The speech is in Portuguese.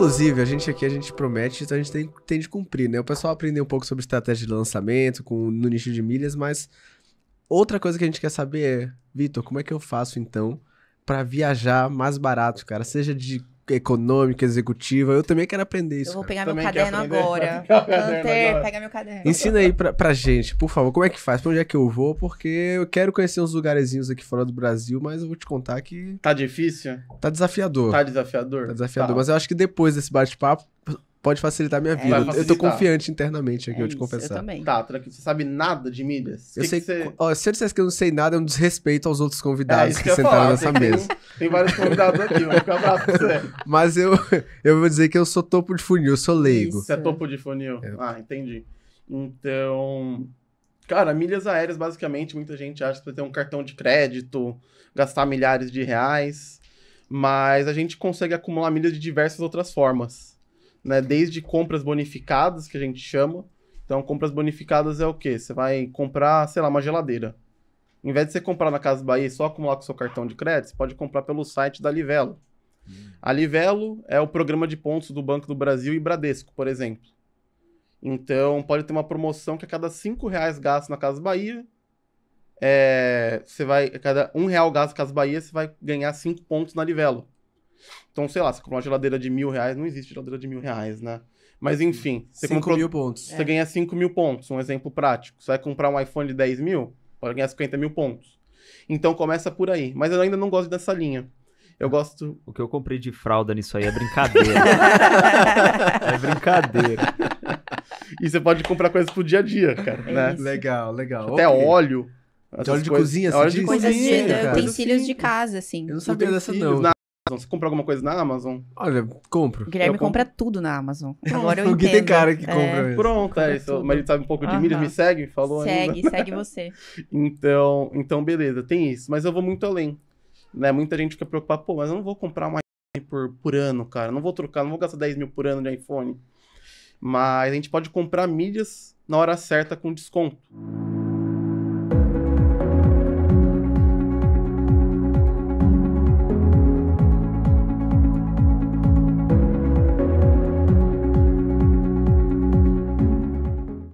Inclusive, a gente aqui, a gente promete, então a gente tem, tem de cumprir, né? O pessoal aprendeu um pouco sobre estratégia de lançamento com, no nicho de milhas, mas outra coisa que a gente quer saber é, Vitor, como é que eu faço então para viajar mais barato, cara? Seja de econômica, executiva. Eu também quero aprender isso. Eu vou pegar meu caderno agora. Canter, pega meu caderno. Ensina aí pra, pra gente, por favor, como é que faz? Pra onde é que eu vou? Porque eu quero conhecer uns lugarzinhos aqui fora do Brasil, mas eu vou te contar que. Tá difícil? Tá desafiador. Tá desafiador? Tá desafiador. Tá. Mas eu acho que depois desse bate-papo, pode facilitar a minha é. vida. eu tô confiante internamente aqui, é eu te confessar. Eu também. Tá, tranquilo. Você sabe nada de milhas? Eu que sei. Que você... ó, se eu dissesse que eu não sei nada, é um desrespeito aos outros convidados é que, que sentaram falar, nessa tem, mesa. Tem vários convidados aqui, vai ficar bravo com você. Mas eu, eu vou dizer que eu sou topo de funil, eu sou leigo. Você é topo de funil? É. Ah, entendi. Então, Cara, milhas aéreas, basicamente, muita gente acha que você ter um cartão de crédito, gastar milhares de reais, mas a gente consegue acumular milhas de diversas outras formas né? Desde compras bonificadas, que a gente chama. Então, compras bonificadas é o quê? Você vai comprar, sei lá, uma geladeira. Em vez de você comprar na Casa Bahia e só acumular com seu cartão de crédito, você pode comprar pelo site da Livelo. Hum. A Livelo é o programa de pontos do Banco do Brasil e Bradesco, por exemplo. Então, pode ter uma promoção que a cada cinco reais gasto na Casa Bahia, é, você vai, a cada um real gasto na Casa Bahia, você vai ganhar cinco pontos na Livelo. Então, sei lá, você compra uma geladeira de mil reais, não existe geladeira de mil reais, né? Mas enfim, você 5 comprou, mil pontos. Você é. ganha 5 mil pontos, um exemplo prático. Você vai comprar um iPhone de 10 mil, pode ganhar 50 mil pontos. Então começa por aí. Mas eu ainda não gosto dessa linha. Eu gosto. O que eu comprei de fralda nisso aí é brincadeira. é brincadeira. E você pode comprar coisas pro dia a dia, é cara. Né? Legal, legal. Até okay. óleo. De óleo de coisas... cozinha, assim. É óleo de cozinha, de, utensílios de casa, assim. Eu não sabia dessa, não. Na Amazon. Você compra alguma coisa na Amazon? Olha, compro. O Guilherme eu compra compro... tudo na Amazon. Agora eu entendo. O Gui tem cara que é. compra é. mesmo. Pronto, é isso. Mas ele sabe um pouco de uh -huh. me segue, falou Segue, ainda. segue você. então, então, beleza, tem isso. Mas eu vou muito além. Né? Muita gente fica preocupada, pô, mas eu não vou comprar um iPhone por, por ano, cara. Não vou trocar, não vou gastar 10 mil por ano de iPhone. Mas a gente pode comprar milhas na hora certa com desconto.